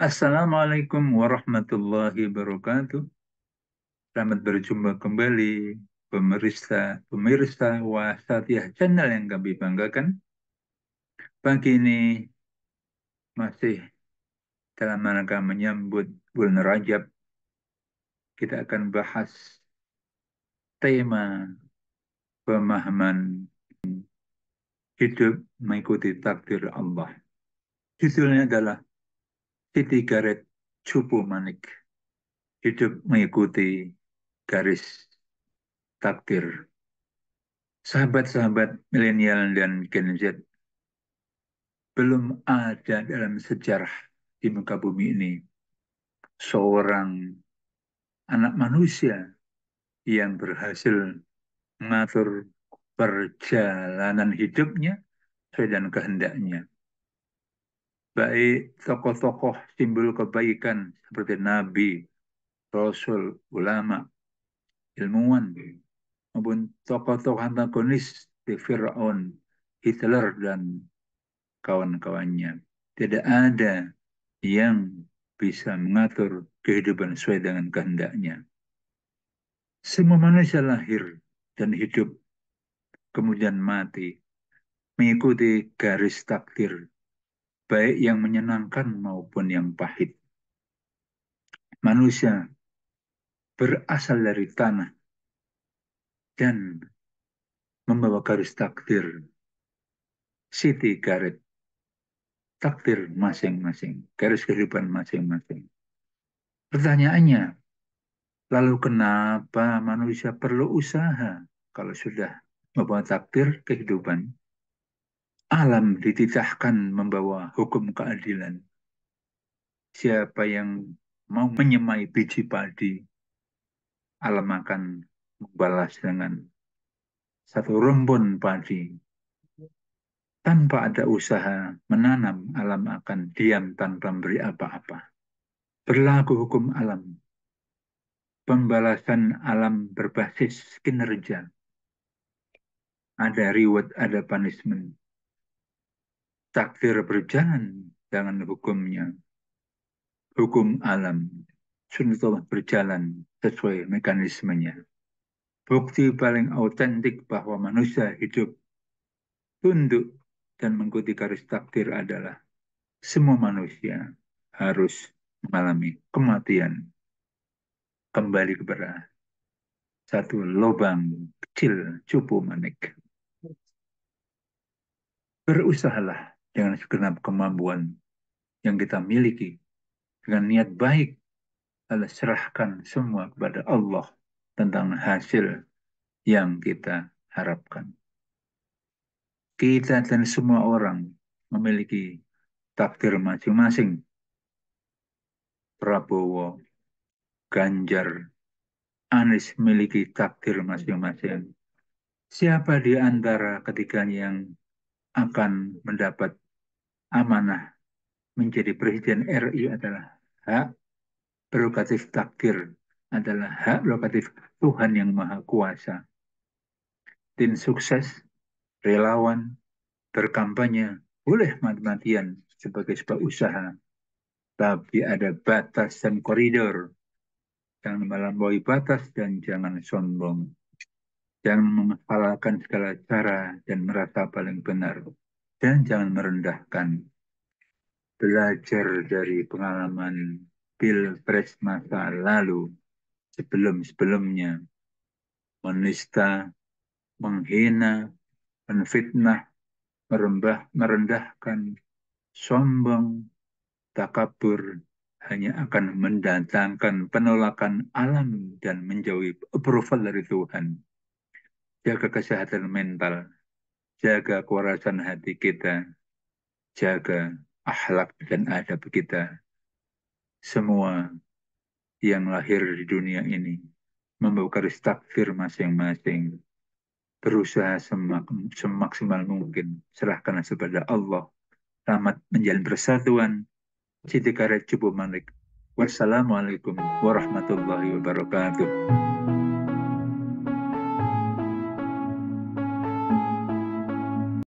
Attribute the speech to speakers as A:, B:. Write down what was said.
A: Assalamualaikum warahmatullahi wabarakatuh. Selamat berjumpa kembali pemirsa pemirsa Wasatiyah Channel yang kami banggakan. Pagi ini masih dalam rangka menyambut bulan Rajab. Kita akan bahas tema pemahaman hidup mengikuti takdir Allah. Judulnya adalah Titi Garet Cupu Manik hidup mengikuti garis takdir. Sahabat-sahabat milenial dan Gen Z belum ada dalam sejarah di muka bumi ini seorang anak manusia yang berhasil mengatur perjalanan hidupnya sesuai dengan kehendaknya baik tokoh-tokoh simbol kebaikan seperti nabi, rasul, ulama, ilmuwan, maupun tokoh-tokoh antagonis di Fir'aun, Hitler, dan kawan-kawannya. Tidak ada yang bisa mengatur kehidupan sesuai dengan kehendaknya. Semua manusia lahir dan hidup, kemudian mati, mengikuti garis takdir baik yang menyenangkan maupun yang pahit. Manusia berasal dari tanah dan membawa garis takdir, siti garis takdir masing-masing, garis kehidupan masing-masing. Pertanyaannya, lalu kenapa manusia perlu usaha kalau sudah membawa takdir kehidupan alam dititahkan membawa hukum keadilan. Siapa yang mau menyemai biji padi, alam akan membalas dengan satu rumpun padi. Tanpa ada usaha menanam, alam akan diam tanpa memberi apa-apa. Berlaku hukum alam. Pembalasan alam berbasis kinerja. Ada reward, ada punishment takdir berjalan dengan hukumnya. Hukum alam. sunnah berjalan sesuai mekanismenya. Bukti paling autentik bahwa manusia hidup tunduk dan mengikuti garis takdir adalah semua manusia harus mengalami kematian kembali kepada satu lubang kecil cupu manik. Berusahalah dengan segenap kemampuan yang kita miliki dengan niat baik lalu serahkan semua kepada Allah tentang hasil yang kita harapkan. Kita dan semua orang memiliki takdir masing-masing. Prabowo, Ganjar, Anies memiliki takdir masing-masing. Siapa di antara ketiganya yang akan mendapat amanah menjadi presiden RI adalah hak prerogatif takdir adalah hak prerogatif Tuhan yang Maha Kuasa. Tim sukses, relawan, berkampanye boleh mati-matian sebagai sebuah usaha, tapi ada batas dan koridor. Jangan melampaui batas dan jangan sombong. Jangan menghalalkan segala cara dan merasa paling benar. Dan jangan merendahkan. Belajar dari pengalaman pilpres masa lalu sebelum-sebelumnya. Menista, menghina, menfitnah, merembah, merendahkan, sombong, takabur, hanya akan mendatangkan penolakan alam dan menjauhi approval dari Tuhan jaga kesehatan mental, jaga kewarasan hati kita, jaga akhlak dan adab kita. Semua yang lahir di dunia ini membawa membuka takfir masing-masing. Berusaha semak, semaksimal mungkin serahkan kepada Allah. Selamat menjalin persatuan. Siti Karet Cubu Malik. Wassalamualaikum warahmatullahi wabarakatuh.